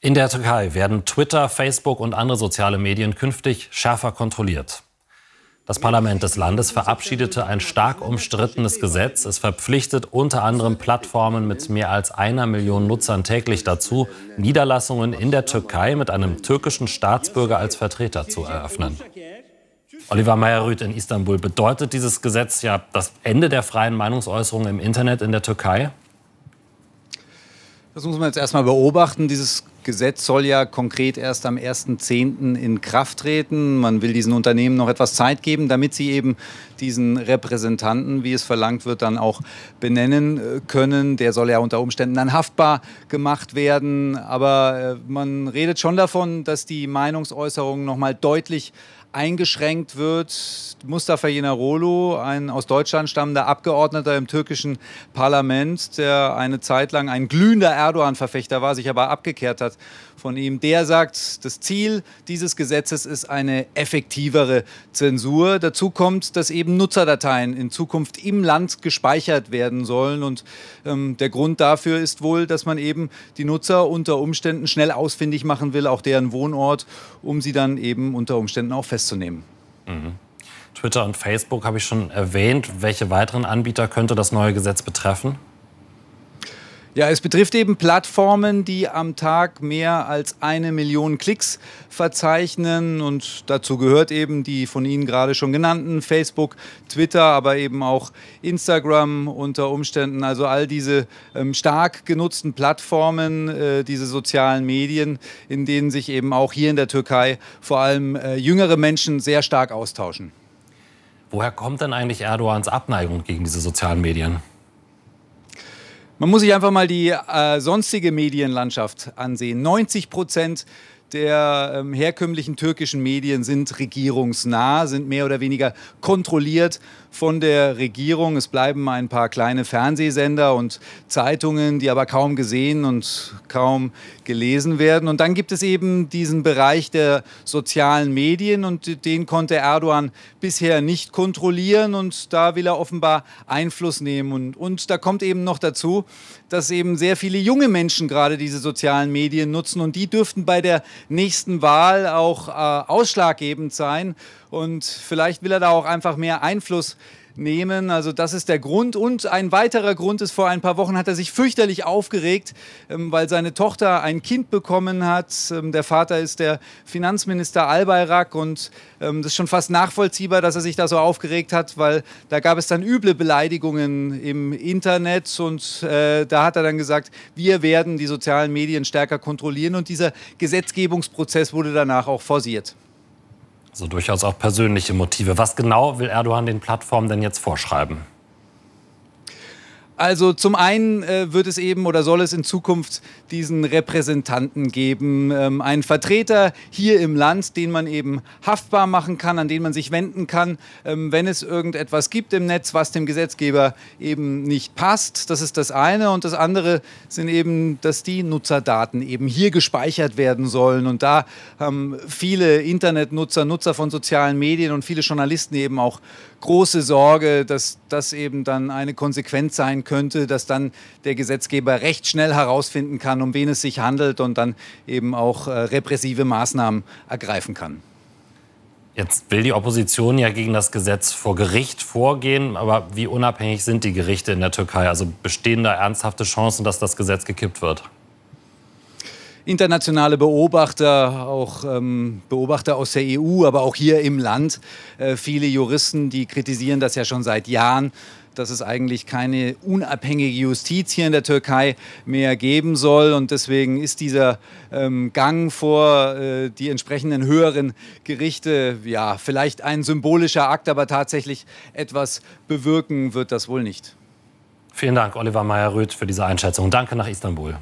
In der Türkei werden Twitter, Facebook und andere soziale Medien künftig schärfer kontrolliert. Das Parlament des Landes verabschiedete ein stark umstrittenes Gesetz. Es verpflichtet unter anderem Plattformen mit mehr als einer Million Nutzern täglich dazu, Niederlassungen in der Türkei mit einem türkischen Staatsbürger als Vertreter zu eröffnen. Oliver Meyerrüth in Istanbul, bedeutet dieses Gesetz ja das Ende der freien Meinungsäußerung im Internet in der Türkei? Das muss man jetzt erstmal beobachten. Dieses Gesetz soll ja konkret erst am 1.10. in Kraft treten. Man will diesen Unternehmen noch etwas Zeit geben, damit sie eben diesen Repräsentanten, wie es verlangt wird, dann auch benennen äh, können. Der soll ja unter Umständen dann haftbar gemacht werden. Aber äh, man redet schon davon, dass die Meinungsäußerungen noch mal deutlich eingeschränkt wird. Mustafa Jenarolo, ein aus Deutschland stammender Abgeordneter im türkischen Parlament, der eine Zeit lang ein glühender Erdogan-Verfechter war, sich aber abgekehrt hat von ihm, der sagt, das Ziel dieses Gesetzes ist eine effektivere Zensur. Dazu kommt, dass eben Nutzerdateien in Zukunft im Land gespeichert werden sollen. Und ähm, der Grund dafür ist wohl, dass man eben die Nutzer unter Umständen schnell ausfindig machen will, auch deren Wohnort, um sie dann eben unter Umständen auch festzustellen zu nehmen. Mhm. Twitter und Facebook habe ich schon erwähnt. Welche weiteren Anbieter könnte das neue Gesetz betreffen? Ja, es betrifft eben Plattformen, die am Tag mehr als eine Million Klicks verzeichnen. Und dazu gehört eben die von Ihnen gerade schon genannten Facebook, Twitter, aber eben auch Instagram unter Umständen. Also all diese ähm, stark genutzten Plattformen, äh, diese sozialen Medien, in denen sich eben auch hier in der Türkei vor allem äh, jüngere Menschen sehr stark austauschen. Woher kommt denn eigentlich Erdogans Abneigung gegen diese sozialen Medien? Man muss sich einfach mal die äh, sonstige Medienlandschaft ansehen. 90 Prozent der ähm, herkömmlichen türkischen Medien sind regierungsnah, sind mehr oder weniger kontrolliert von der Regierung. Es bleiben ein paar kleine Fernsehsender und Zeitungen, die aber kaum gesehen und kaum gelesen werden. Und dann gibt es eben diesen Bereich der sozialen Medien und den konnte Erdogan bisher nicht kontrollieren und da will er offenbar Einfluss nehmen. Und, und da kommt eben noch dazu, dass eben sehr viele junge Menschen gerade diese sozialen Medien nutzen und die dürften bei der nächsten Wahl auch äh, ausschlaggebend sein und vielleicht will er da auch einfach mehr Einfluss nehmen. Also das ist der Grund. Und ein weiterer Grund ist, vor ein paar Wochen hat er sich fürchterlich aufgeregt, ähm, weil seine Tochter ein Kind bekommen hat. Ähm, der Vater ist der Finanzminister Al-Bayrak und ähm, das ist schon fast nachvollziehbar, dass er sich da so aufgeregt hat, weil da gab es dann üble Beleidigungen im Internet und äh, da hat er dann gesagt, wir werden die sozialen Medien stärker kontrollieren und dieser Gesetzgebungsprozess wurde danach auch forciert. Also durchaus auch persönliche Motive. Was genau will Erdogan den Plattformen denn jetzt vorschreiben? Also zum einen äh, wird es eben oder soll es in Zukunft diesen Repräsentanten geben, ähm, einen Vertreter hier im Land, den man eben haftbar machen kann, an den man sich wenden kann, ähm, wenn es irgendetwas gibt im Netz, was dem Gesetzgeber eben nicht passt. Das ist das eine. Und das andere sind eben, dass die Nutzerdaten eben hier gespeichert werden sollen. Und da haben viele Internetnutzer, Nutzer von sozialen Medien und viele Journalisten eben auch große Sorge, dass das eben dann eine Konsequenz sein könnte, dass dann der Gesetzgeber recht schnell herausfinden kann, um wen es sich handelt und dann eben auch äh, repressive Maßnahmen ergreifen kann. Jetzt will die Opposition ja gegen das Gesetz vor Gericht vorgehen, aber wie unabhängig sind die Gerichte in der Türkei? Also bestehen da ernsthafte Chancen, dass das Gesetz gekippt wird? internationale Beobachter, auch ähm, Beobachter aus der EU, aber auch hier im Land, äh, viele Juristen, die kritisieren das ja schon seit Jahren dass es eigentlich keine unabhängige Justiz hier in der Türkei mehr geben soll. Und deswegen ist dieser ähm, Gang vor äh, die entsprechenden höheren Gerichte ja vielleicht ein symbolischer Akt, aber tatsächlich etwas bewirken wird das wohl nicht. Vielen Dank, Oliver Meyer-Röth, für diese Einschätzung. Danke nach Istanbul.